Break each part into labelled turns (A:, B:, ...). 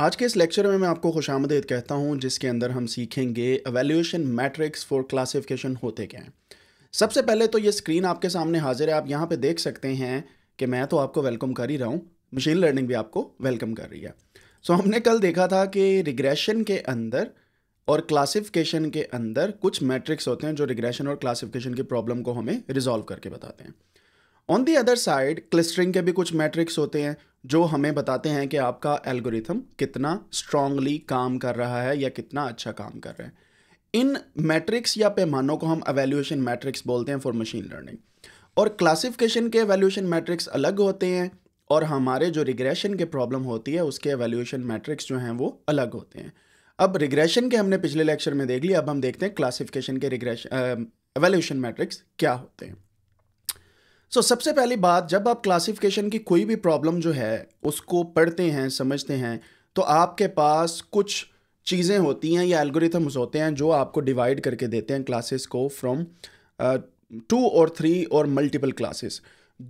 A: आज के इस लेक्चर में मैं आपको खुश आमदेद कहता हूँ जिसके अंदर हम सीखेंगे एवेल्यूशन मैट्रिक्स फॉर क्लासिफिकेशन होते क्या हैं सबसे पहले तो ये स्क्रीन आपके सामने हाजिर है आप यहाँ पे देख सकते हैं कि मैं तो आपको वेलकम कर ही रहा हूँ मशीन लर्निंग भी आपको वेलकम कर रही है सो so, हमने कल देखा था कि रिग्रेशन के अंदर और क्लासिफिकेशन के अंदर कुछ मैट्रिक्स होते हैं जो रिग्रेशन और क्लासिफिकेशन की प्रॉब्लम को हमें रिजॉल्व करके बताते हैं on the other side clustering के भी कुछ मैट्रिक्स होते हैं जो हमें बताते हैं कि आपका एल्गोरिथम कितना स्ट्रांगली काम कर रहा है या कितना अच्छा काम कर रहा है इन मैट्रिक्स या पैमानों को हम एवेल्यूशन मैट्रिक्स बोलते हैं फॉर मशीन लर्निंग और क्लासिफिकेशन के एवेल्यूशन मैट्रिक्स अलग होते हैं और हमारे जो रिग्रेशन के प्रॉब्लम होती है उसके एवेल्यूशन मैट्रिक्स जो हैं वो अलग होते हैं अब रिग्रेशन के हमने पिछले लेक्चर में देख लिया अब हम देखते हैं क्लासिफिकेशन के रिग्रेशन एवेल्यूशन मैट्रिक्स क्या होते हैं सो so, सबसे पहली बात जब आप क्लासिफिकेशन की कोई भी प्रॉब्लम जो है उसको पढ़ते हैं समझते हैं तो आपके पास कुछ चीज़ें होती हैं या एल्गोरिथम्स होते हैं जो आपको डिवाइड करके देते हैं क्लासेस को फ्रॉम टू और थ्री और मल्टीपल क्लासेस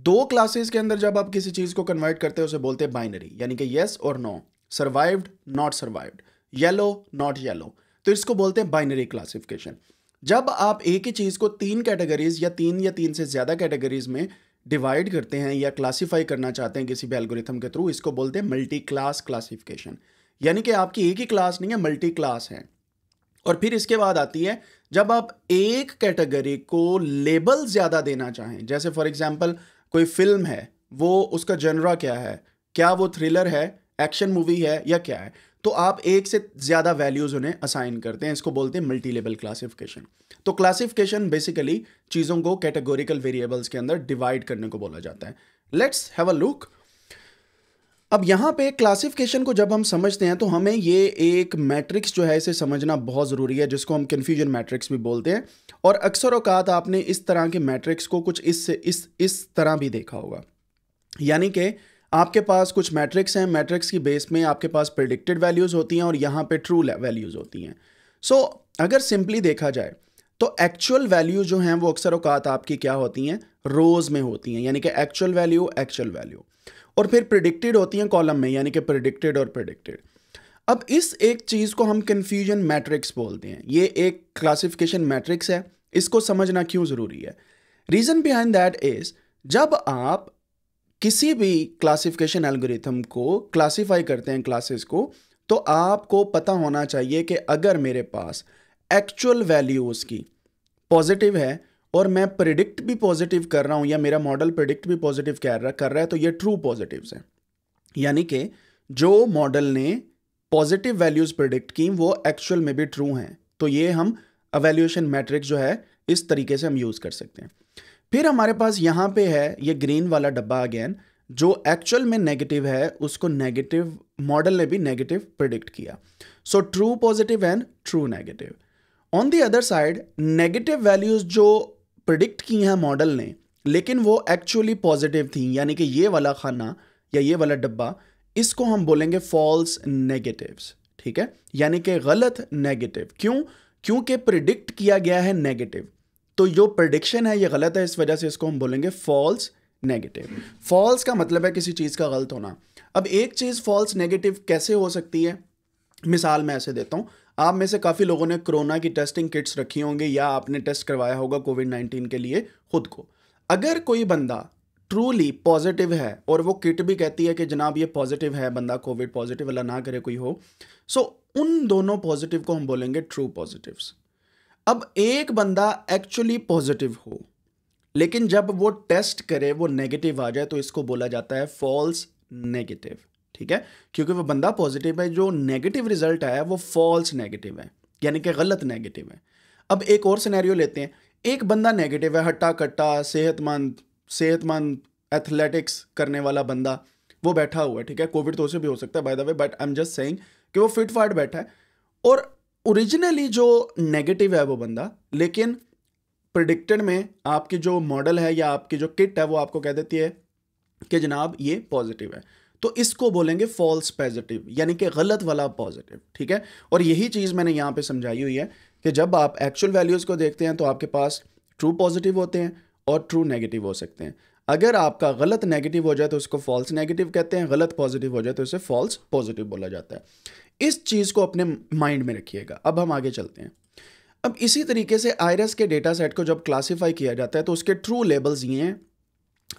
A: दो क्लासेस के अंदर जब आप किसी चीज़ को कन्वर्ट करते हैं उसे बोलते हैं बाइनरी यानी कि येस और no survived not survived yellow not yellow तो इसको बोलते हैं बाइनरी क्लासिफिकेशन जब आप एक ही चीज़ को तीन कैटेगरीज या तीन या तीन से ज़्यादा कैटेगरीज में डिवाइड करते हैं या क्लासीफाई करना चाहते हैं किसी भी एल्गोरिथम के थ्रू इसको बोलते हैं मल्टी क्लास क्लासिफिकेशन यानी कि आपकी एक ही क्लास नहीं है मल्टी क्लास है और फिर इसके बाद आती है जब आप एक कैटेगरी को लेबल ज़्यादा देना चाहें जैसे फॉर एग्जाम्पल कोई फिल्म है वो उसका जनरा क्या है क्या वो थ्रिलर है एक्शन मूवी है या क्या है तो आप एक से ज़्यादा वैल्यूज़ उन्हें असाइन करते हैं इसको बोलते हैं मल्टी लेवल क्लासिफिकेशन तो क्लासिफिकेशन बेसिकली चीज़ों को कैटेगोरिकल वेरिएबल्स के अंदर डिवाइड करने को बोला जाता है लेट्स हैव अ लुक अब यहाँ पे क्लासिफिकेशन को जब हम समझते हैं तो हमें ये एक मैट्रिक्स जो है इसे समझना बहुत ज़रूरी है जिसको हम कन्फ्यूजन मैट्रिक्स भी बोलते हैं और अक्सर अवकात आपने इस तरह के मैट्रिक्स को कुछ इससे इस इस तरह भी देखा होगा यानी कि आपके पास कुछ मैट्रिक्स हैं मैट्रिक्स की बेस में आपके पास प्रिडिक्टेड वैल्यूज़ होती हैं और यहाँ पे ट्रू वैल्यूज़ होती हैं सो so, अगर सिंपली देखा जाए तो एक्चुअल वैल्यू जो हैं वो अक्सर अवकात आपकी क्या होती हैं रोज़ में होती हैं यानी कि एक्चुअल वैल्यू एक्चुअल वैल्यू और फिर प्रिडिक्टेड होती हैं कॉलम में यानी कि प्रिडिक्टेड और प्रिडिक्टेड अब इस एक चीज़ को हम कन्फ्यूजन मैट्रिक्स बोलते हैं ये एक क्लासिफिकेशन मैट्रिक्स है इसको समझना क्यों ज़रूरी है रीज़न बिहाइंड दैट इज़ जब आप किसी भी क्लासिफिकेशन एल्गोरिथम को क्लासिफाई करते हैं क्लासेस को तो आपको पता होना चाहिए कि अगर मेरे पास एक्चुअल वैल्यूज़ की पॉजिटिव है और मैं प्रिडिक्ट भी पॉजिटिव कर रहा हूँ या मेरा मॉडल प्रिडिक्ट भी पॉजिटिव कर रहा कर रहा है तो ये ट्रू पॉजिटिव हैं यानी कि जो मॉडल ने पॉजिटिव वैल्यूज़ प्रिडिक्ट की वो एक्चुअल में भी ट्रू हैं तो ये हम अवेल्यूशन मैट्रिक्स जो है इस तरीके से हम यूज़ कर सकते हैं फिर हमारे पास यहाँ पे है ये ग्रीन वाला डब्बा अगेन जो एक्चुअल में नेगेटिव है उसको नेगेटिव मॉडल ने भी नेगेटिव प्रिडिक्ट किया so true positive and true negative on the other side negative values जो प्रिडिक्ट की हैं मॉडल ने लेकिन वो एक्चुअली पॉजिटिव थी यानी कि ये वाला खाना या ये वाला डब्बा इसको हम बोलेंगे फॉल्स नेगेटिव्स ठीक है यानी कि गलत नेगेटिव क्यों क्योंकि प्रिडिक्ट किया गया है नेगेटिव तो जो प्रडिक्शन है ये गलत है इस वजह से इसको हम बोलेंगे फॉल्स नेगेटिव फॉल्स का मतलब है किसी चीज़ का गलत होना अब एक चीज़ फॉल्स नेगेटिव कैसे हो सकती है मिसाल मैं ऐसे देता हूँ आप में से काफ़ी लोगों ने कोरोना की टेस्टिंग किट्स रखी होंगी या आपने टेस्ट करवाया होगा कोविड नाइन्टीन के लिए खुद को अगर कोई बंदा ट्रूली पॉजिटिव है और वो किट भी कहती है कि जनाब ये पॉजिटिव है बंदा कोविड पॉजिटिव अल्लाह ना करे कोई हो सो so, उन दोनों पॉजिटिव को हम बोलेंगे ट्रू पॉजिटिव्स अब एक बंदा एक्चुअली पॉजिटिव हो लेकिन जब वो टेस्ट करे वो नेगेटिव आ जाए तो इसको बोला जाता है फॉल्स नेगेटिव ठीक है क्योंकि वो बंदा पॉजिटिव है जो नेगेटिव रिजल्ट आया वो फॉल्स नेगेटिव है यानी कि गलत नेगेटिव है अब एक और सिनेरियो लेते हैं एक बंदा नेगेटिव है हट्टा कट्टा सेहतमंद सेहतमंद एथलेटिक्स करने वाला बंदा वो बैठा हुआ है ठीक है कोविड तो उसे भी हो सकता है by the way but I am just saying कि वो फिट फाट बैठा है और ओरिजिनली जो नेगेटिव है वो बंदा लेकिन प्रिडिक्टेड में आपकी जो मॉडल है या आपकी जो किट है वो आपको कह देती है कि जनाब ये पॉजिटिव है तो इसको बोलेंगे फॉल्स पॉजिटिव यानी कि गलत वाला पॉजिटिव ठीक है और यही चीज़ मैंने यहाँ पे समझाई हुई है कि जब आप एक्चुअल वैल्यूज़ को देखते हैं तो आपके पास ट्रू पॉजिटिव होते हैं और ट्रू नेगेटिव हो सकते हैं अगर आपका गलत नेगेटिव हो जाए तो उसको फॉल्स नेगेटिव कहते हैं गलत पॉजिटिव हो जाए तो उसे फॉल्स पॉजिटिव बोला जाता है इस चीज़ को अपने माइंड में रखिएगा अब हम आगे चलते हैं अब इसी तरीके से आयरस के डेटा सेट को जब क्लासीफाई किया जाता है तो उसके ट्रू लेबल्स ये हैं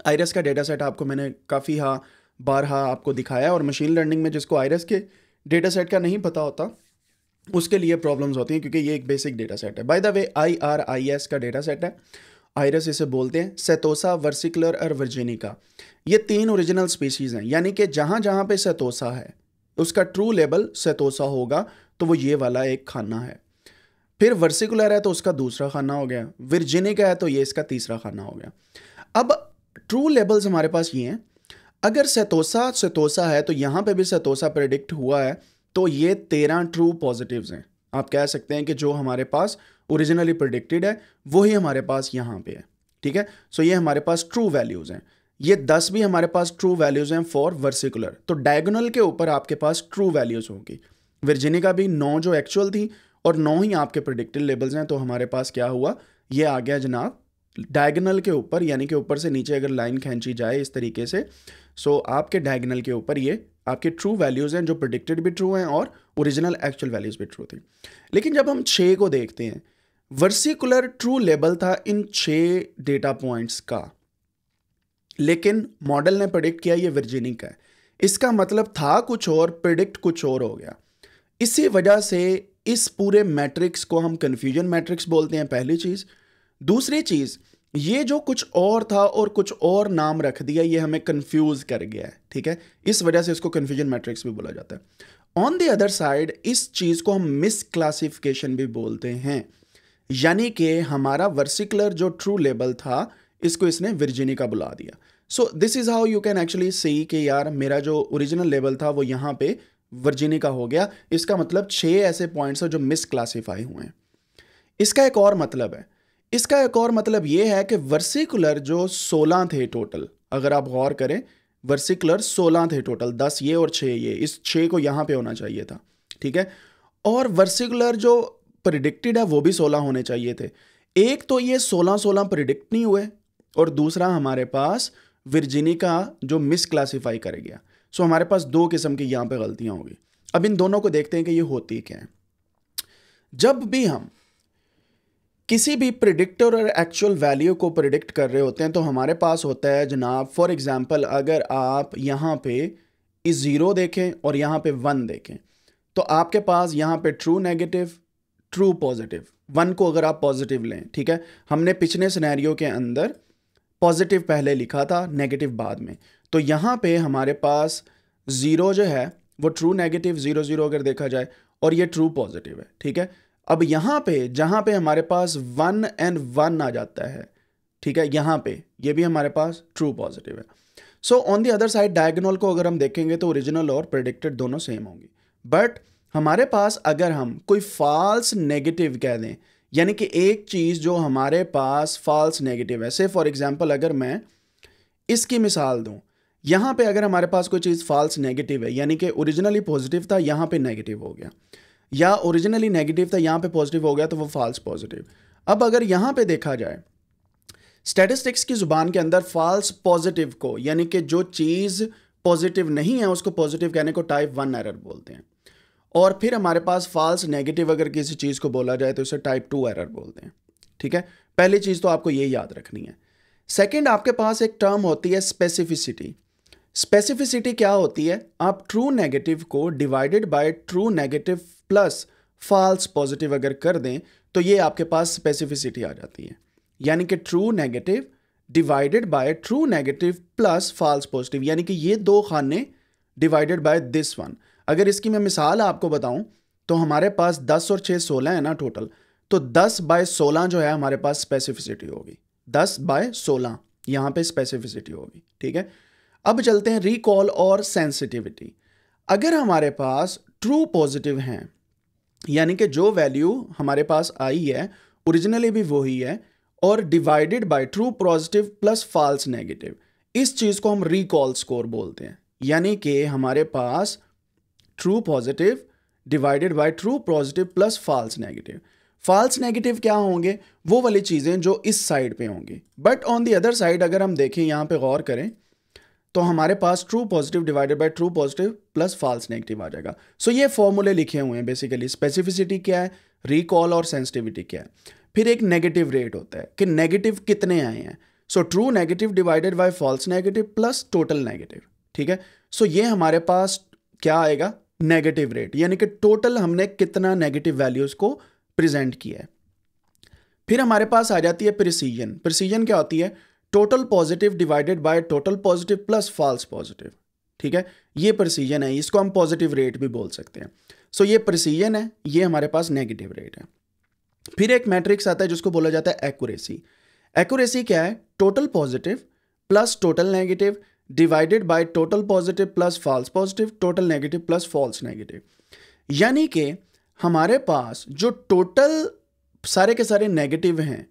A: आयरस का डेटा सेट आपको मैंने काफ़ी हाँ बारहा आपको दिखाया और मशीन लर्निंग में जिसको आयरस के डेटा सेट का नहीं पता होता उसके लिए प्रॉब्लम्स होती हैं क्योंकि ये एक बेसिक डेटा सेट है by the way I R I S का डेटा सेट है आयरस इसे बोलते हैं सेतोसा वर्सिकुलर और वर्जीनिका ये तीन ओरिजिनल स्पीशीज़ हैं यानी कि जहाँ जहाँ पे सेतोसा है उसका ट्रू लेबल सेतोसा होगा तो वो ये वाला एक खाना है फिर वर्सिकुलर है तो उसका दूसरा खाना हो गया वर्जिनिक है तो ये इसका तीसरा खाना हो गया अब ट्रू लेबल्स हमारे पास ये हैं अगर सेतोसा सेतोसा है तो यहाँ पे भी सेतोसा प्रेडिक्ट हुआ है तो ये तेरह ट्रू पॉजिटिव्स हैं आप कह सकते हैं कि जो हमारे पास ओरिजिनली प्रोडिक्टेड है वही हमारे पास यहाँ पे है ठीक है सो so ये हमारे पास ट्रू वैल्यूज़ हैं ये दस भी हमारे पास ट्रू वैल्यूज़ हैं फॉर वर्सिकुलर तो डायगोनल के ऊपर आपके पास ट्रू वैल्यूज़ होंगी वर्जिनिका भी नौ जो एक्चुअल थी और नौ ही आपके प्रिडिक्टेड लेबल्स हैं तो हमारे पास क्या हुआ ये आ गया जनाब डायगनल के ऊपर यानी कि ऊपर से नीचे अगर लाइन खींची जाए इस तरीके से सो आपके डायगनल के ऊपर ये आपके ट्रू वैल्यूज़ हैं जो प्रिडिक्टेड भी ट्रू हैं और ओरिजिनल एक्चुअल वैल्यूज़ भी ट्रू थी लेकिन जब हम छः को देखते हैं वर्सिकुलर ट्रू लेबल था इन छः डेटा पॉइंट्स का लेकिन मॉडल ने प्रडिक्ट किया ये वर्जीनी का है इसका मतलब था कुछ और प्रिडिक्ट कुछ और हो गया इसी वजह से इस पूरे मैट्रिक्स को हम कन्फ्यूजन मैट्रिक्स बोलते हैं पहली चीज़ दूसरी चीज़ ये जो कुछ और था और कुछ और नाम रख दिया ये हमें कंफ्यूज कर गया है ठीक है इस वजह से इसको कन्फ्यूजन मैट्रिक्स भी बोला जाता है ऑन द अदर साइड इस चीज़ को हम मिस क्लासिफिकेशन भी बोलते हैं यानी कि हमारा वर्सिकुलर जो ट्रू लेबल था इसको इसने विर्जिनी का बुला दिया so this is how you can actually see कि यार मेरा जो ओरिजिनल लेवल था वो यहाँ पे वर्जिनी का हो गया इसका मतलब छः ऐसे पॉइंट्स हैं जो मिस क्लासीफाई हुए हैं इसका एक और मतलब है इसका एक और मतलब ये है कि वर्सिकुलर जो सोलह थे टोटल अगर आप गौर करें वर्सिकुलर सोलह थे टोटल दस ये और छः ये इस छः को यहाँ पे होना चाहिए था ठीक है और वर्सिकुलर जो प्रिडिक्टेड है वो भी सोलह होने चाहिए थे एक तो ये सोलह सोलह प्रिडिक्ट नहीं हुए और दूसरा हमारे पास वर्जिनी का जो मिस क्लासीफाई कर गया सो हमारे पास दो किस्म की यहाँ पे गलतियाँ होगी अब इन दोनों को देखते हैं कि ये होती क्या है जब भी हम किसी भी प्रिडिक्टर और एक्चुअल वैल्यू को प्रिडिक्ट कर रहे होते हैं तो हमारे पास होता है जनाब फॉर एग्ज़ाम्पल अगर आप यहाँ पे इस ज़ीरो देखें और यहाँ पे वन देखें तो आपके पास यहाँ पे true negative true positive one को अगर आप पॉजिटिव लें ठीक है हमने पिछले सिनेरियो के अंदर पॉजिटिव पहले लिखा था नेगेटिव बाद में तो यहाँ पे हमारे पास ज़ीरो जो है वो ट्रू नेगेटिव ज़ीरो ज़ीरो अगर देखा जाए और ये ट्रू पॉजिटिव है ठीक है अब यहाँ पे जहाँ पे हमारे पास वन एंड वन आ जाता है ठीक है यहाँ पे ये भी हमारे पास ट्रू पॉजिटिव है so on the other side diagonal को अगर हम देखेंगे तो ओरिजिनल और प्रडिक्टेड दोनों सेम होंगी बट हमारे पास अगर हम कोई फॉल्स नेगेटिव कह दें यानी कि एक चीज़ जो हमारे पास फॉल्स नेगेटिव है से फॉर एग्ज़ाम्पल अगर मैं इसकी मिसाल दूँ यहाँ पे अगर हमारे पास कोई चीज़ फॉल्स नेगेटिव है यानी कि ओरिजिनली पॉजिटिव था यहाँ पे नेगेटिव हो गया या ओरिजिनली नेगेटिव था यहाँ पे पॉजिटिव हो गया तो वो फॉल्स पॉजिटिव अब अगर यहाँ पे देखा जाए स्टेटिस्टिक्स की ज़ुबान के अंदर फॉल्स पॉजिटिव को यानी कि जो चीज़ पॉजिटिव नहीं है उसको पॉजिटिव कहने को टाइप वन एरर बोलते हैं और फिर हमारे पास फॉल्स नेगेटिव अगर किसी चीज़ को बोला जाए तो उसे टाइप टू एरर बोलते हैं ठीक है पहली चीज़ तो आपको ये याद रखनी है सेकंड आपके पास एक टर्म होती है स्पेसिफिसिटी स्पेसिफिसिटी क्या होती है आप ट्रू नेगेटिव को divided by true negative plus false positive अगर कर दें तो ये आपके पास स्पेसिफिसिटी आ जाती है यानी कि true negative divided by true negative plus false positive यानी कि ये दो खाने डिवाइडेड बाय दिस वन अगर इसकी मैं मिसाल आपको बताऊं तो हमारे पास दस और छः सोलह है ना टोटल तो दस बाय सोलह जो है हमारे पास स्पेसिफिसिटी होगी दस बाय सोलह यहाँ पे स्पेसिफिसिटी होगी ठीक है अब चलते हैं रिकॉल और सेंसिटिविटी अगर हमारे पास ट्रू पॉजिटिव हैं यानी कि जो वैल्यू हमारे पास आई है ओरिजिनली भी वही है और divided by true positive plus false negative इस चीज़ को हम रिकॉल स्कोर बोलते हैं यानी कि हमारे पास true positive divided by true positive plus false negative false negative क्या होंगे वो वाली चीज़ें जो इस साइड पे होंगी but on the other side अगर हम देखें यहाँ पे गौर करें तो हमारे पास true positive divided by true positive plus false negative आ जाएगा सो so ये फॉर्मूले लिखे हुए हैं बेसिकली स्पेसिफिसिटी क्या है रिकॉल और सेंसिटिविटी क्या है फिर एक नेगेटिव रेट होता है कि नेगेटिव कितने आए हैं so true negative divided by false negative plus total negative ठीक है सो so ये हमारे पास क्या आएगा नेगेटिव रेट यानी कि टोटल हमने कितना नेगेटिव वैल्यूज़ को प्रेजेंट किया है फिर हमारे पास आ जाती है प्रिसीजन प्रिसीजन क्या होती है total positive divided by total positive plus false positive ठीक है ये प्रिसीजन है इसको हम पॉजिटिव रेट भी बोल सकते हैं सो so, ये प्रिसीजन है ये हमारे पास नेगेटिव रेट है फिर एक मैट्रिक्स आता है जिसको बोला जाता है एक्यूरेसी एक्यूरेसी क्या है total positive plus total negative divided by total positive plus false positive total negative plus false negative यानी कि हमारे पास जो टोटल सारे के सारे नेगेटिव हैं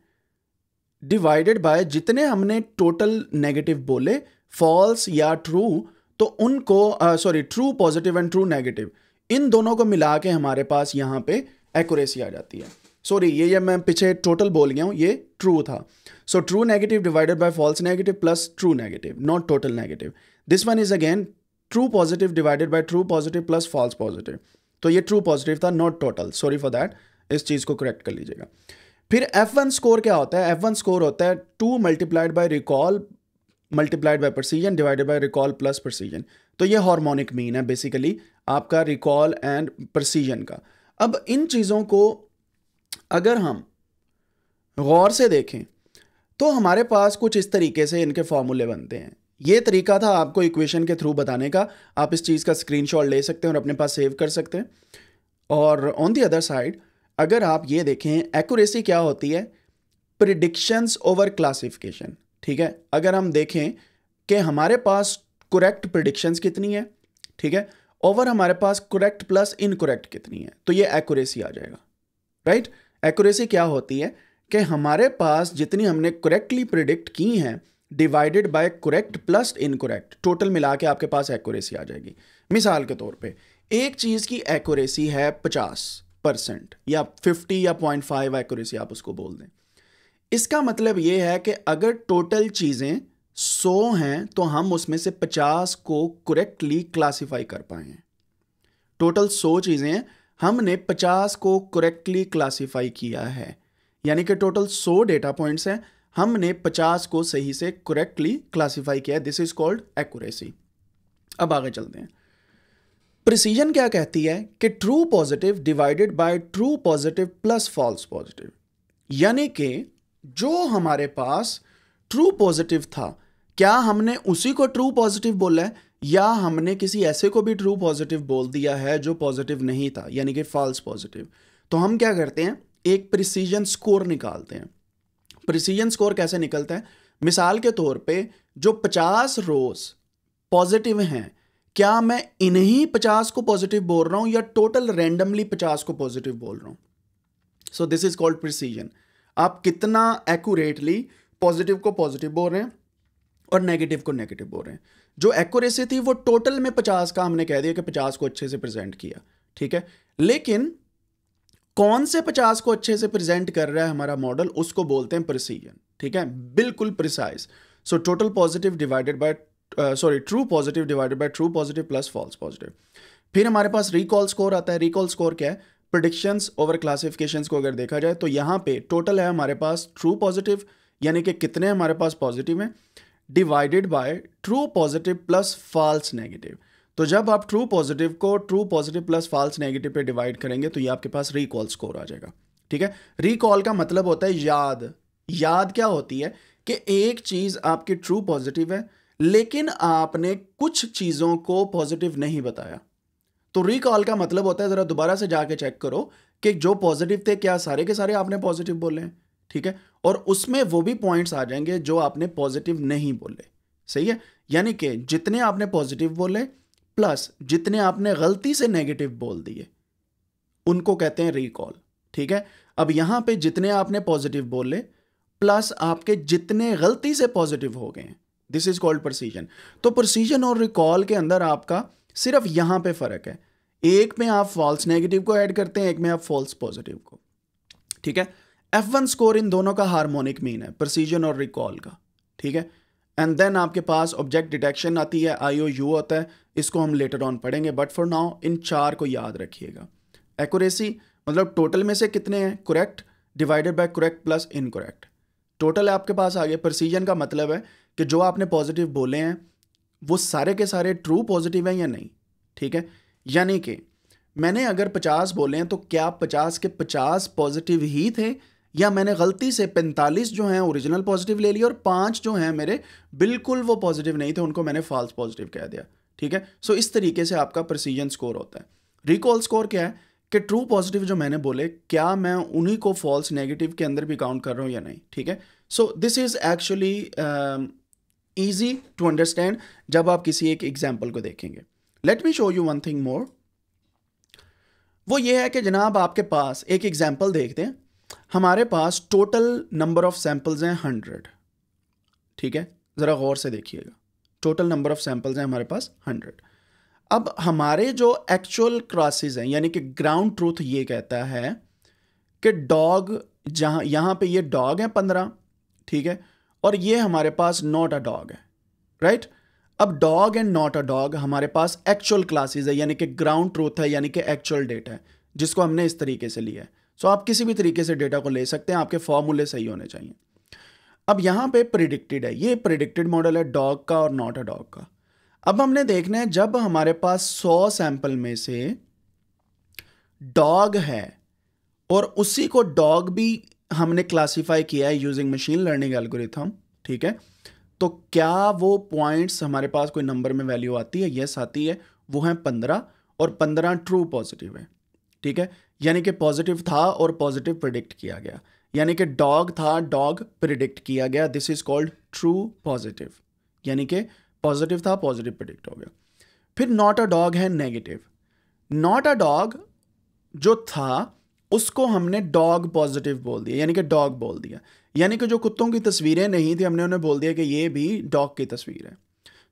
A: डिवाइडेड बाय जितने हमने टोटल नेगेटिव बोले फॉल्स या ट्रू तो उनको sorry true positive and true negative इन दोनों को मिला के हमारे पास यहाँ पे एक्यूरेसी आ जाती है सॉरी ये ये मैं पीछे टोटल बोल गया हूँ ये ट्रू था so true negative divided by false negative plus true negative not total negative this one is again true positive divided by true positive plus false positive तो ये ट्रू पॉजिटिव था not total sorry for that इस चीज़ को correct कर लीजिएगा फिर F one score क्या होता है एफ वन स्कोर होता है two multiplied by recall multiplied by precision divided by recall plus precision तो ये हॉर्मोनिक मीन है बेसिकली आपका रिकॉल एंड प्रसीजन का अब इन चीज़ों को अगर हम गौर से देखें तो हमारे पास कुछ इस तरीके से इनके फॉर्मूले बनते हैं ये तरीका था आपको इक्वेशन के थ्रू बताने का आप इस चीज़ का स्क्रीनशॉट ले सकते हैं और अपने पास सेव कर सकते हैं और ऑन दी अदर साइड अगर आप ये देखें एक्यूरेसी क्या होती है प्रिडिक्शंस ओवर क्लासिफिकेशन ठीक है अगर हम देखें कि हमारे पास करेक्ट प्रिडिक्शंस कितनी है ठीक है ओवर हमारे पास करेक्ट प्लस इनकोरेक्ट कितनी है तो ये एक्यूरेसी आ जाएगा राइट right? एक्यूरेसी क्या होती है कि हमारे पास जितनी हमने करेक्टली प्रिडिक्ट की हैं divided by correct plus incorrect total मिला के आपके पास एक्यूरेसी आ जाएगी मिसाल के तौर पे एक चीज़ की एक्यूरेसी है पचास परसेंट या फिफ्टी या पॉइंट फाइव एक्यूरेसी आप उसको बोल दें इसका मतलब ये है कि अगर टोटल चीज़ें सो हैं तो हम उसमें से पचास को करेक्टली क्लासीफाई कर पाए हैं टोटल सो चीज़ें हैं हमने 50 को करेक्टली क्लासिफाई किया है यानी कि टोटल 100 डेटा पॉइंट्स हैं हमने 50 को सही से करेक्टली क्लासिफाई किया है दिस इज कॉल्ड एक्यूरेसी अब आगे चलते हैं प्रिसीजन क्या कहती है कि true positive divided by true positive plus false positive यानी कि जो हमारे पास ट्रू पॉजिटिव था क्या हमने उसी को ट्रू पॉजिटिव बोला है या हमने किसी ऐसे को भी ट्रू पॉजिटिव बोल दिया है जो पॉजिटिव नहीं था यानी कि फॉल्स पॉजिटिव तो हम क्या करते हैं एक प्रिसीजन स्कोर निकालते हैं प्रिसीजन स्कोर कैसे निकलता है मिसाल के तौर पे जो 50 रोज पॉजिटिव हैं क्या मैं इन्हीं 50 को पॉजिटिव बोल रहा हूं या टोटल रैंडमली 50 को पॉजिटिव बोल रहा हूं so this is called precision आप कितना एक्यूरेटली पॉजिटिव को पॉजिटिव बोल रहे हैं और नेगेटिव को नेगेटिव बोल रहे हैं जो एक्यूरेसी थी वो टोटल में पचास का हमने कह दिया कि पचास को अच्छे से प्रेजेंट किया ठीक है लेकिन कौन से पचास को अच्छे से प्रेजेंट कर रहा है हमारा मॉडल उसको बोलते हैं प्रिसीजन ठीक है बिल्कुल precise so total positive divided by sorry true positive divided by true positive plus false positive फिर हमारे पास रिकॉल स्कोर आता है रिकॉल स्कोर क्या है प्रडिक्शंस ओवर क्लासिफिकेशन को अगर देखा जाए तो यहाँ पे टोटल है हमारे पास ट्रू पॉजिटिव यानी कि कितने हमारे पास पॉजिटिव हैं divided by true positive plus false negative तो जब आप ट्रू पॉजिटिव को true positive plus false negative पे डिवाइड करेंगे तो ये आपके पास रिकॉल स्कोर आ जाएगा ठीक है रिकॉल का मतलब होता है याद याद क्या होती है कि एक चीज़ आपकी ट्रू पॉजिटिव है लेकिन आपने कुछ चीज़ों को पॉजिटिव नहीं बताया तो रिकॉल का मतलब होता है ज़रा दोबारा से जाके चेक करो कि जो पॉजिटिव थे क्या सारे के सारे आपने पॉजिटिव बोले हैं ठीक है और उसमें वो भी पॉइंट्स आ जाएंगे जो आपने पॉजिटिव नहीं बोले सही है यानी कि जितने आपने पॉजिटिव बोले प्लस जितने आपने गलती से नेगेटिव बोल दिए उनको कहते हैं रिकॉल ठीक है अब यहां पे जितने आपने पॉजिटिव बोले प्लस आपके जितने गलती से पॉजिटिव हो गए दिस इज कॉल्ड प्रोसीजन तो प्रोसीजन और रिकॉल के अंदर आपका सिर्फ यहां पे फ़र्क है एक में आप फॉल्स नेगेटिव को ऐड करते हैं एक में आप फॉल्स पॉजिटिव को ठीक है एफ वन स्कोर इन दोनों का हार्मोनिक मीन है प्रोसीजन और रिकॉल का ठीक है एंड देन आपके पास ऑब्जेक्ट डिटेक्शन आती है आई ओ यू होता है इसको हम लेटर ऑन पढ़ेंगे बट फॉर नाउ इन चार को याद रखिएगा एक्यूरेसी मतलब टोटल में से कितने हैं correct divided by correct plus incorrect total आपके पास आ गया प्रोसीजन का मतलब है कि जो आपने पॉजिटिव बोले हैं वो सारे के सारे ट्रू पॉजिटिव हैं या नहीं ठीक है यानी कि मैंने अगर पचास बोले हैं तो क्या पचास के पचास पॉजिटिव ही थे या मैंने गलती से 45 जो हैं ओरिजिनल पॉजिटिव ले लिए और पांच जो हैं मेरे बिल्कुल वो पॉजिटिव नहीं थे उनको मैंने फॉल्स पॉजिटिव कह दिया ठीक है सो so, इस तरीके से आपका प्रोसीजन स्कोर होता है रिकॉल स्कोर क्या है कि ट्रू पॉजिटिव जो मैंने बोले क्या मैं उन्हीं को फॉल्स नेगेटिव के अंदर भी काउंट कर रहा हूँ या नहीं ठीक है so this is actually easy to understand जब आप किसी एक एग्जाम्पल को देखेंगे let me show you one thing more वो ये है कि जनाब आपके पास एक एग्जाम्पल देखते हैं हमारे पास टोटल नंबर ऑफ सैंपल्स हैं हंड्रेड ठीक है ज़रा गौर से देखिएगा टोटल नंबर ऑफ सैंपल्स हैं हमारे पास हंड्रेड अब हमारे जो एक्चुअल क्रॉसेज हैं यानी कि ग्राउंड ट्रूथ ये कहता है कि डॉग जहाँ यहाँ पे ये डॉग है पंद्रह ठीक है और ये हमारे पास नॉट अ डॉग है राइट right? अब dog and not a dog हमारे पास एक्चुअल क्लासेज है यानी कि ग्राउंड ट्रूथ है यानी कि एक्चुअल डेटा है जिसको हमने इस तरीके से लिया है सो आप किसी भी तरीके से डेटा को ले सकते हैं आपके फॉर्मूले सही होने चाहिए अब यहाँ पे प्रिडिक्टेड है ये प्रिडिक्टेड मॉडल है डॉग का और नॉट अ डॉग का अब हमने देखना है जब हमारे पास 100 सैंपल में से डॉग है और उसी को डॉग भी हमने क्लासिफाई किया है यूजिंग मशीन लर्निंग एल्गोरिथम ठीक है तो क्या वो पॉइंट्स हमारे पास कोई नंबर में वैल्यू आती है यस आती है वो है पंद्रह और पंद्रह ट्रू पॉजिटिव है ठीक है यानी कि पॉजिटिव था और पॉजिटिव प्रिडिक्ट किया गया यानी कि डॉग था डॉग प्रिडिक्ट किया गया this is called true positive यानी कि पॉजिटिव था पॉजिटिव प्रिडिक्ट हो गया फिर नॉट अ डॉग है नेगेटिव नॉट अ डॉग जो था उसको हमने डॉग पॉजिटिव बोल दिया यानी कि डॉग बोल दिया यानी कि जो कुत्तों की तस्वीरें नहीं थी हमने उन्हें बोल दिया कि ये भी डॉग की तस्वीर है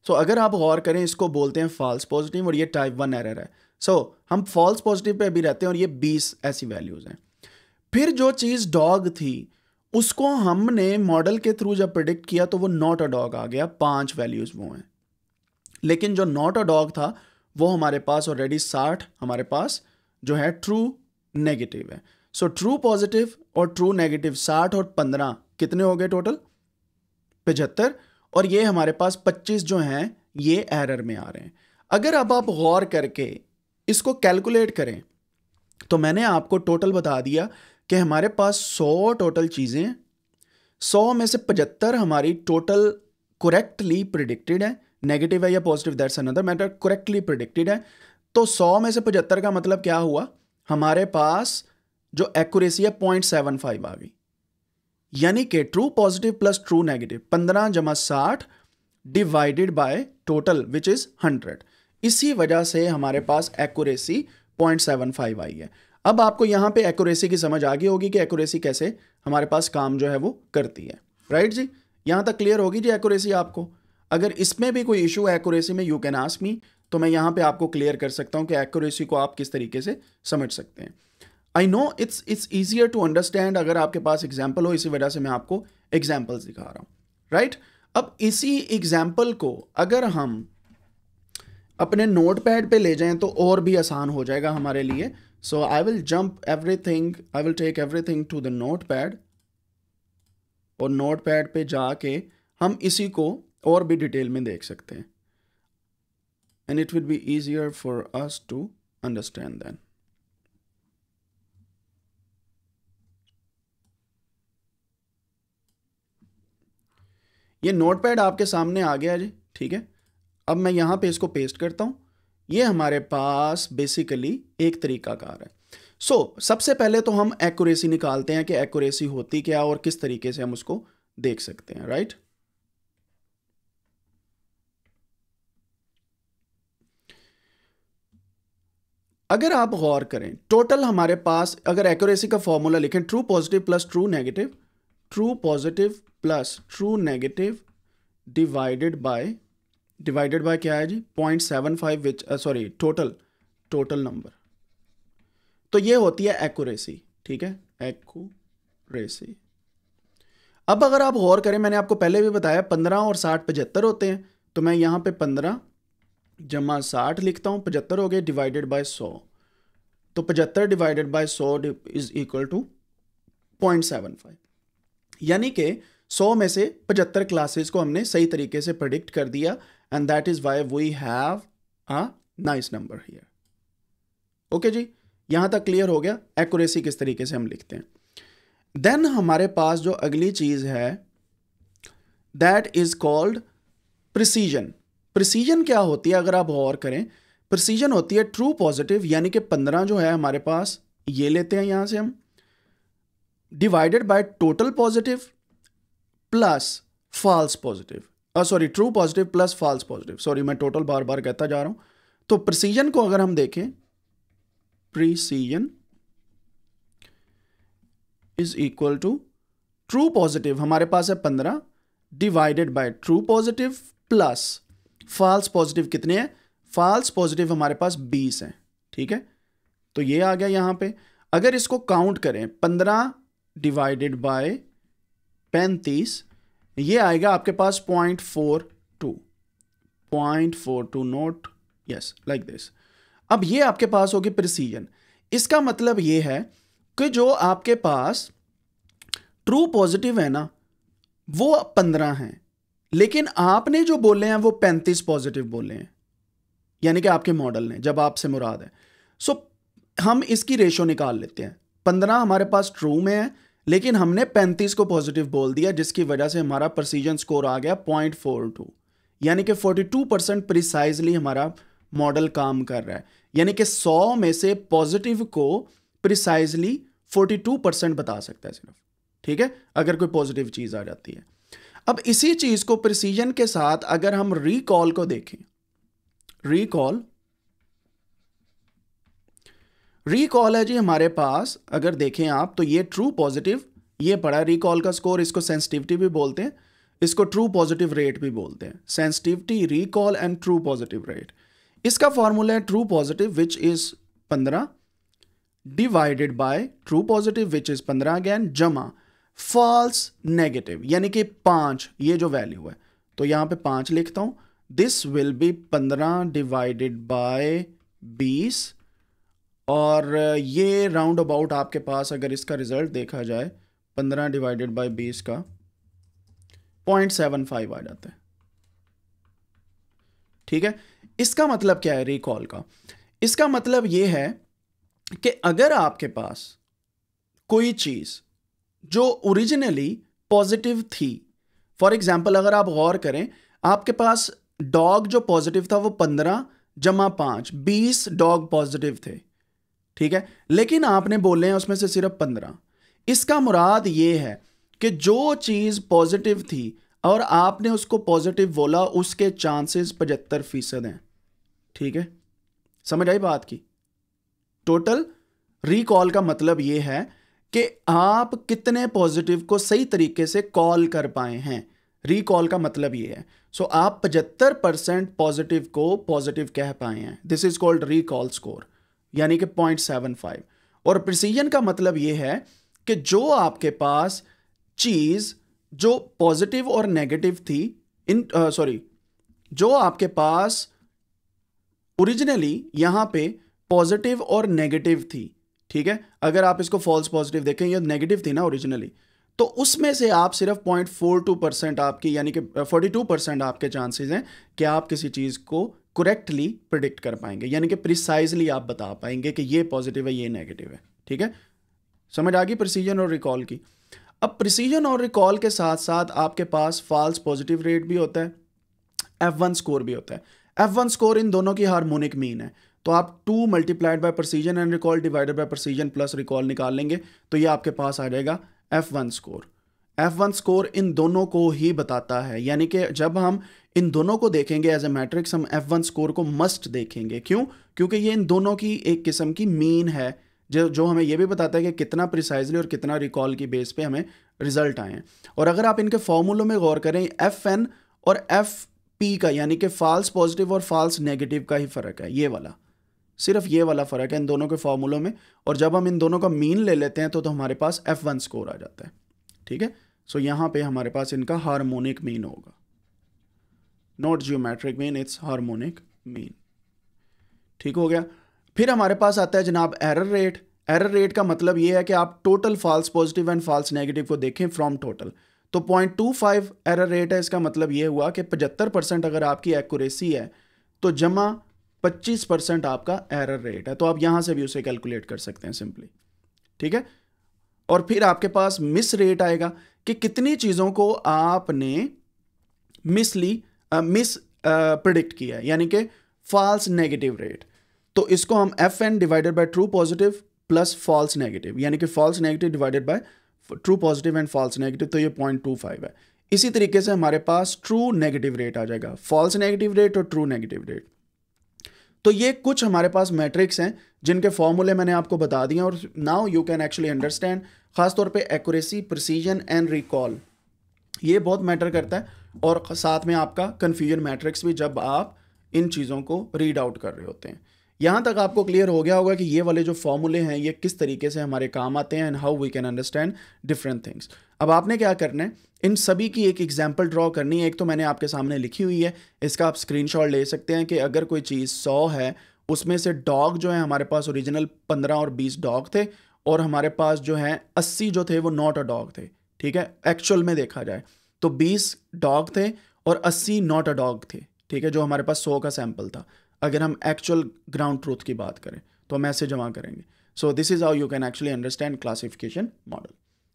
A: सो so, अगर आप गौर करें इसको बोलते हैं फॉल्स पॉजिटिव और ये टाइप वन एरर है सो so, हम फॉल्स पॉजिटिव पे अभी रहते हैं और ये बीस ऐसी वैल्यूज़ हैं फिर जो चीज़ डॉग थी उसको हमने मॉडल के थ्रू जब प्रिडिक्ट किया तो वो नॉट अ डॉग आ गया पांच वैल्यूज़ वो हैं लेकिन जो नॉट अ डॉग था वो हमारे पास ऑलरेडी साठ हमारे पास जो है ट्रू नेगेटिव है सो ट्रू पॉजिटिव और ट्रू नेगेटिव साठ और पंद्रह कितने हो गए टोटल पचहत्तर और ये हमारे पास पच्चीस जो हैं ये एरर में आ रहे हैं अगर अब आप गौर करके इसको कैलकुलेट करें तो मैंने आपको टोटल बता दिया कि हमारे पास सौ टोटल चीज़ें सौ में से पचहत्तर हमारी टोटल करेक्टली प्रिडिक्टेड है नेगेटिव है या positive that's another matter correctly predicted है तो सौ में से पचहत्तर का मतलब क्या हुआ हमारे पास जो एक्यूरेसी है पॉइंट सेवन फाइव आ गई यानी कि true positive plus true negative पंद्रह जमा साठ divided by total which is hundred इसी वजह से हमारे पास एक्यूरेसी पॉइंट सेवन फाइव आई है अब आपको यहाँ पे एक्यूरेसी की समझ आ गई होगी कि एक्यूरेसी कैसे हमारे पास काम जो है वो करती है राइट जी यहाँ तक क्लियर होगी जी एक्यूरेसी आपको अगर इसमें भी कोई इशू एक्यूरेसी में यू कैन आस्क मी तो मैं यहाँ पे आपको क्लियर कर सकता हूँ कि एक्यूरेसी को आप किस तरीके से समझ सकते हैं I know it's it's easier to understand अगर आपके पास एग्जाम्पल हो इसी वजह से मैं आपको एग्जाम्पल्स दिखा रहा हूँ राइट right? अब इसी एग्जाम्पल को अगर हम अपने नोट पैड पर ले जाएँ तो और भी आसान हो जाएगा हमारे लिए so I will jump everything I will take everything to the notepad और नोट पैड पर जाके हम इसी को और भी डिटेल में देख सकते हैं and it will be easier for us to understand than ये नोट पैड आपके सामने आ गया जी ठीक है अब मैं यहाँ पे इसको पेस्ट करता हूँ ये हमारे पास बेसिकली एक तरीका कार है सो so, सबसे पहले तो हम एक्यूरेसी निकालते हैं कि एक्यूरेसी होती क्या और किस तरीके से हम उसको देख सकते हैं राइट अगर आप गौर करें टोटल हमारे पास अगर एक्यूरेसी का फॉर्मूला लिखें true positive plus true negative true positive plus true negative divided by divided by क्या है जी point seven five which sorry total total number तो ये होती है एक्यूरेसी ठीक है एक्यूरेसी अब अगर आप गौर करें मैंने आपको पहले भी बताया पंद्रह और साठ पचहत्तर होते हैं तो मैं यहां पे पंद्रह जमा साठ लिखता हूं पचहत्तर हो गए डिवाइडेड बाय सौ तो पचहत्तर डिवाइडेड बाय सौ is equal to point seven five यानी कि सौ में से पचहत्तर क्लासेस को हमने सही तरीके से प्रडिक्ट कर दिया and that is why we have a nice number here. Okay जी यहां तक क्लियर हो गया एक्यूरेसी किस तरीके से हम लिखते हैं देन हमारे पास जो अगली चीज़ है that is called precision precision क्या होती है अगर आप और करें प्रिसीजन होती है ट्रू पॉजिटिव यानी कि पंद्रह जो है हमारे पास ये लेते हैं यहां से हम divided by total positive plus false positive sorry true positive plus false positive sorry मैं टोटल बार बार कहता जा रहा हूं तो प्रिसीजन को अगर हम देखें precision is equal to true positive हमारे पास है पंद्रह divided by true positive plus false positive कितने हैं फॉल्स पॉजिटिव हमारे पास बीस है ठीक है तो ये आ गया यहां पे अगर इसको काउंट करें पंद्रह डिवाइडेड बाय पैंतीस ये आएगा आपके पास point four two point four two note yes like this अब ये आपके पास होगी प्रिसीजन इसका मतलब ये है कि जो आपके पास ट्रू पॉजिटिव है ना वो पंद्रह हैं लेकिन आपने जो बोले हैं वो पैंतीस पॉजिटिव बोले हैं यानी कि आपके मॉडल ने जब आपसे मुराद है सो so, हम इसकी रेशो निकाल लेते हैं पंद्रह हमारे पास ट्रू में है लेकिन हमने 35 को पॉजिटिव बोल दिया जिसकी वजह से हमारा प्रसिजन स्कोर आ गया पॉइंट फोर टू यानी कि 42 परसेंट प्रिसाइजली हमारा मॉडल काम कर रहा है यानी कि 100 में से पॉजिटिव को प्रिसाइजली 42 परसेंट बता सकता है सिर्फ ठीक है अगर कोई पॉजिटिव चीज़ आ जाती है अब इसी चीज़ को प्रिसीजन के साथ अगर हम रिकॉल को देखें रिकॉल रिकॉल है जी हमारे पास अगर देखें आप तो ये ट्रू पॉजिटिव ये पड़ा रिकॉल का स्कोर इसको सेंसिटिविटी भी बोलते हैं इसको ट्रू पॉजिटिव रेट भी बोलते हैं sensitivity recall and true positive rate इसका फॉर्मूला है ट्रू पॉजिटिव विच इज पंद्रह divided by true positive which is पंद्रह अगैन जमा फॉल्स नेगेटिव यानी कि पांच ये जो वैल्यू है तो यहाँ पे पांच लिखता हूँ दिस विल बी पंद्रह डिवाइडेड बाय बीस और ये राउंड अबाउट आपके पास अगर इसका रिज़ल्ट देखा जाए पंद्रह डिवाइडेड बाई बीस का पॉइंट सेवन फाइव आ जाता है ठीक है इसका मतलब क्या है रिकॉल का इसका मतलब ये है कि अगर आपके पास कोई चीज़ जो ओरिजिनली पॉजिटिव थी फॉर एग्जाम्पल अगर आप गौर करें आपके पास डॉग जो पॉजिटिव था वो पंद्रह जमा पाँच बीस डॉग पॉजिटिव थे ठीक है लेकिन आपने बोले हैं उसमें से सिर्फ पंद्रह इसका मुराद ये है कि जो चीज़ पॉजिटिव थी और आपने उसको पॉजिटिव बोला उसके चांसेस पचहत्तर फीसद हैं ठीक है समझ आई बात की टोटल रिकॉल का मतलब ये है कि आप कितने पॉजिटिव को सही तरीके से कॉल कर पाए हैं रिकॉल का मतलब ये है सो आप पचहत्तर परसेंट पॉजिटिव को पॉजिटिव कह पाए हैं this is called recall score यानी कि पॉइंट सेवन फाइव और प्रिसीजन का मतलब ये है कि जो आपके पास चीज़ जो पॉजिटिव और नेगेटिव थी इन सॉरी जो आपके पास ओरिजिनली यहाँ पे पॉजिटिव और नेगेटिव थी ठीक है अगर आप इसको फॉल्स पॉजिटिव देखें या नेगेटिव थी ना ओरिजिनली तो उसमें से आप सिर्फ पॉइंट फोर टू परसेंट आपकी यानी कि फोर्टी टू परसेंट आपके चांसेज हैं कि आप किसी चीज़ को करेक्टली प्रिडिक्ट कर पाएंगे यानी कि प्रिसाइजली आप बता पाएंगे कि ये पॉजिटिव है ये नेगेटिव है ठीक है समझ आ गई प्रिसीजन और रिकॉल की अब प्रिसीजन और रिकॉल के साथ साथ आपके पास फॉल्स पॉजिटिव रेट भी होता है एफ वन स्कोर भी होता है एफ वन स्कोर इन दोनों की हारमोनिक मीन है तो आप two multiplied by precision and recall divided by precision plus recall निकाल लेंगे तो ये आपके पास आ जाएगा F one score F one score इन दोनों को ही बताता है यानी कि जब हम इन दोनों को देखेंगे एज ए मैट्रिक्स हम एफ वन स्कोर को मस्ट देखेंगे क्यों क्योंकि ये इन दोनों की एक किस्म की मीन है जो जो हमें यह भी बताता है कि कितना प्रिसाइजली और कितना रिकॉल की बेस पे हमें रिजल्ट आए हैं और अगर आप इनके फॉर्मूलों में गौर करें एफ एन और एफ पी का यानी कि फाल्स पॉजिटिव और फाल्स नेगेटिव का ही फ़र्क है ये वाला सिर्फ ये वाला फ़र्क है इन दोनों के फॉर्मूलों में और जब हम इन दोनों का मीन ले लेते हैं तो, तो हमारे पास एफ वन स्कोर आ जाता है ठीक है सो यहाँ पे हमारे पास इनका हार्मोनिक मीन होगा not geometric mean it's harmonic mean ठीक हो गया फिर हमारे पास आता है जनाब एरर रेट एरर रेट का मतलब ये है कि आप total false positive and false negative को देखें फ्रॉम टोटल तो point two five error rate है इसका मतलब ये हुआ कि पचहत्तर परसेंट अगर आपकी एक्यूरेसी है तो जमा पच्चीस परसेंट आपका एरर रेट है तो आप यहाँ से भी उसे कैलकुलेट कर सकते हैं सिंपली ठीक है और फिर आपके पास मिस रेट आएगा कि कितनी चीज़ों को आपने मिसली मिस प्रडिक्ट किया यानी कि फॉल्स नेगेटिव रेट तो इसको हम F N divided by true positive plus false negative यानी कि false negative divided by true positive and false negative तो ये पॉइंट टू फाइव है इसी तरीके से हमारे पास ट्रू नेगेटिव रेट आ जाएगा फॉल्स नेगेटिव रेट और ट्रू नेगेटिव रेट तो ये कुछ हमारे पास मैट्रिक्स हैं जिनके फॉर्मूले मैंने आपको बता दिए और now you can actually understand ख़ास तौर पे एक्यूरेसी प्रिसीजन एंड रिकॉल ये बहुत मैटर करता है और साथ में आपका कन्फ्यूजन मैट्रिक्स भी जब आप इन चीज़ों को रीड आउट कर रहे होते हैं यहाँ तक आपको क्लियर हो गया होगा कि ये वाले जो फॉर्मूले हैं ये किस तरीके से हमारे काम आते हैं and how we can understand different things अब आपने क्या करना है इन सभी की एक एग्जाम्पल ड्रॉ करनी है एक तो मैंने आपके सामने लिखी हुई है इसका आप स्क्रीनशॉट ले सकते हैं कि अगर कोई चीज़ सौ है उसमें से डॉग जो है हमारे पास ओरिजिनल पंद्रह और बीस डॉग थे और हमारे पास जो हैं अस्सी जो थे वो नॉट अ डॉग थे ठीक है एक्चुअल में देखा जाए तो बीस डॉग थे और अस्सी नॉट अ डॉग थे ठीक है जो हमारे पास सौ का सैम्पल था अगर हम एक्चुअल ग्राउंड ट्रूथ की बात करें तो हम ऐसे जमा करेंगे so this is how you can actually understand classification model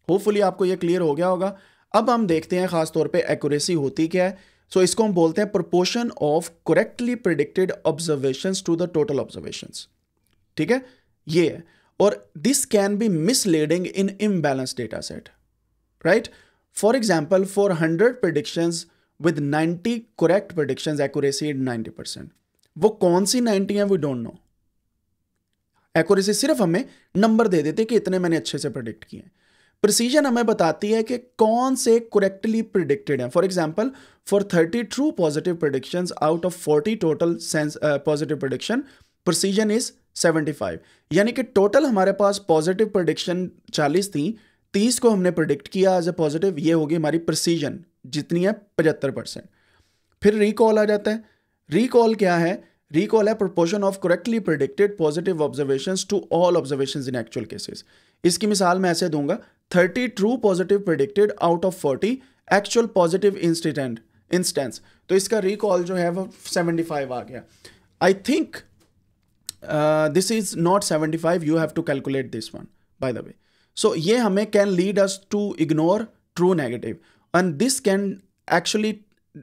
A: hopefully आपको ये क्लियर हो गया होगा अब हम देखते हैं ख़ास तौर पे एक्यूरेसी होती क्या है सो so, इसको हम बोलते हैं proportion of correctly predicted observation to the total observations ठीक है ये है this can be misleading in imbalance data set right for example for hundred prediction with ninety correct prediction accuracy in ninety percent वो कौन सी ninety है we don't know accuracy सिर्फ हमें नंबर दे देते कि इतने मैंने अच्छे से प्रडिक्ट किए प्रोसीजन हमें बताती है कि कौन से करेक्टली प्रिडिक्टेड हैं for example for thirty true positive prediction out of forty total positive prediction precision is 75 यानी कि टोटल हमारे पास पॉजिटिव प्रोडिक्शन 40 थी 30 को हमने प्रोडिक्ट किया एज ए पॉजिटिव ये होगी हमारी प्रोसीजन जितनी है पचहत्तर परसेंट फिर रिकॉल आ जाता है रिकॉल क्या है रिकॉल है proportion of correctly predicted positive observation to all observation in actual cases इसकी मिसाल मैं ऐसे दूंगा thirty true positive predicted out of forty actual positive incident instance तो इसका रिकॉल जो है वो सेवेंटी फाइव आ गया I think uh, this is not 75 you have to calculate this one by the way so ye hame can lead us to ignore true negative and this can actually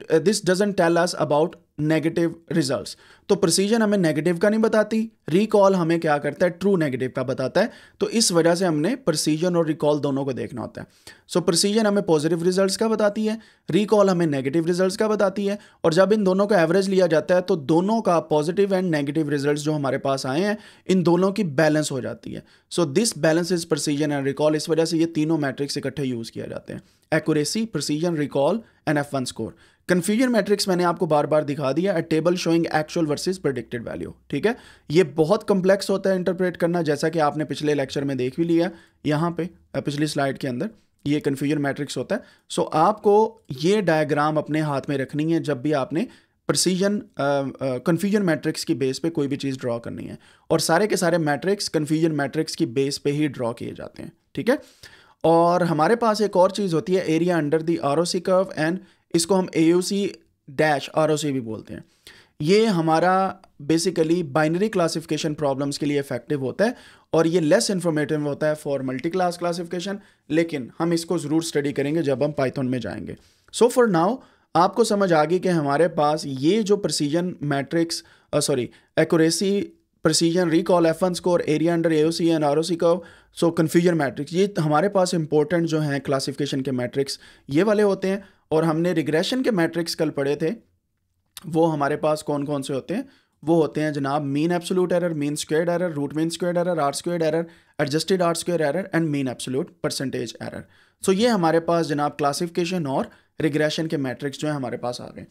A: uh, this doesn't tell us about negative results तो precision हमें negative का नहीं बताती recall हमें क्या करता है true negative का बताता है तो इस वजह से हमने प्रोसीजन और रिकॉल दोनों को देखना होता है सो so, प्रोसीजन हमें पॉजिटिव रिजल्ट्स का बताती है रिकॉल हमें नेगेटिव रिजल्ट्स का बताती है और जब इन दोनों का एवरेज लिया जाता है तो दोनों का पॉजिटिव एंड नेगेटिव रिजल्ट जो हमारे पास आए हैं इन दोनों की बैलेंस हो जाती है so this balance is precision and recall इस वजह से ये तीनों मैट्रिक्स इकट्ठे यूज़ किया जाते हैं accuracy precision recall and F one score confusion matrix मैंने आपको बार बार दिखा दिया table showing actual versus predicted value ठीक है ये बहुत कम्प्लेक्स होता है इंटरप्रेट करना जैसा कि आपने पिछले लेक्चर में देख भी लिया यहाँ पे पिछली स्लाइड के अंदर ये कन्फ्यूजन मैट्रिक्स होता है सो so, आपको ये डायग्राम अपने हाथ में रखनी है जब भी आपने प्रसीजन कन्फ्यूजन मैट्रिक्स की बेस पे कोई भी चीज़ ड्रॉ करनी है और सारे के सारे मैट्रिक्स कन्फ्यूजन मैट्रिक्स की बेस पे ही ड्रॉ किए जाते हैं ठीक है और हमारे पास एक और चीज़ होती है area under the R O C curve and इसको हम ए डैश आर भी बोलते हैं ये हमारा बेसिकली बाइनरी क्लासिफिकेशन प्रॉब्लम्स के लिए इफेक्टिव होता है और ये लेस इन्फॉर्मेटिव होता है फॉर मल्टी क्लास क्लासिफिकेशन लेकिन हम इसको ज़रूर स्टडी करेंगे जब हम पाइथन में जाएंगे सो फॉर नाउ आपको समझ आ गई कि हमारे पास ये जो precision matrix sorry accuracy precision recall F one score area under A C and R O C का सो कन्फ्यूजन मैट्रिक्स ये हमारे पास इंपॉर्टेंट जो हैं क्लासिफिकेशन के मैट्रिक्स ये वाले होते हैं और हमने रिग्रेशन के मैट्रिक्स कल पढ़े थे वो हमारे पास कौन कौन से होते हैं वो होते हैं जनाब mean absolute error mean square error root mean square error R square error adjusted R square error and mean absolute percentage error so ये हमारे पास जनाब क्लासिफिकेशन और रिग्रेशन के मैट्रिक्स जो है हमारे पास आ गए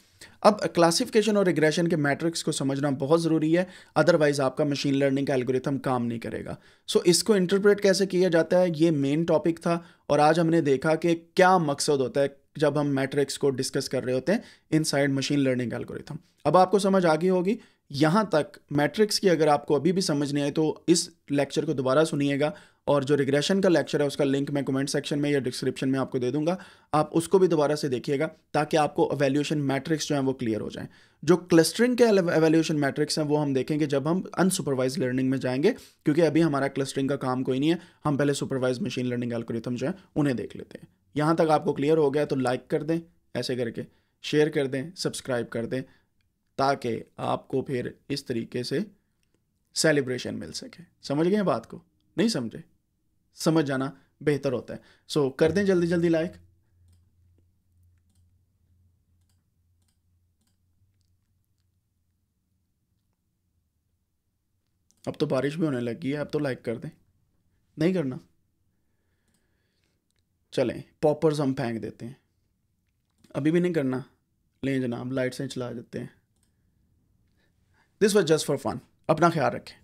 A: अब क्लासिफिकेशन और रिग्रेशन के मैट्रिक्स को समझना बहुत ज़रूरी है अदरवाइज आपका मशीन लर्निंग का एल्गोरिथम काम नहीं करेगा सो so, इसको इंटरप्रेट कैसे किया जाता है ये मेन टॉपिक था और आज हमने देखा कि क्या मकसद होता है जब हम मैट्रिक्स को डिस्कस कर रहे होते हैं साइड मशीन लर्निंग एल्गोरिथम अब आपको समझ आ गई होगी यहाँ तक मैट्रिक्स की अगर आपको अभी भी समझ नहीं आई तो इस लेक्चर को दोबारा सुनिएगा और जो रिग्रेशन का लेक्चर है उसका लिंक मैं कमेंट सेक्शन में या डिस्क्रिप्शन में आपको दे दूंगा आप उसको भी दोबारा से देखिएगा ताकि आपको एवेल्यूशन मैट्रिक्स जो है वो क्लियर हो जाए जो क्लस्टरिंग के एवेल्यूशन मैट्रिक्स हैं वो हम देखेंगे जब हम अनसुपरवाइज लर्निंग में जाएंगे क्योंकि अभी हमारा क्लस्टरिंग का काम कोई नहीं है हम पहले सुपरवाइज मशीन लर्निंग एल्कोरिथम जो है उन्हें देख लेते हैं यहाँ तक आपको क्लियर हो गया तो लाइक कर दें ऐसे करके शेयर कर दें सब्सक्राइब कर दें ताकि आपको फिर इस तरीके से सेलिब्रेशन मिल सके समझ गए बात को नहीं समझे समझ जाना बेहतर होता है सो so, कर दें जल्दी जल्दी लाइक अब तो बारिश भी होने लगी है अब तो लाइक कर दें नहीं करना चलें पॉपर्स हम फेंक देते हैं अभी भी नहीं करना लें जनाब लाइट्स चला देते हैं this was just for fun अपना ख्याल रखें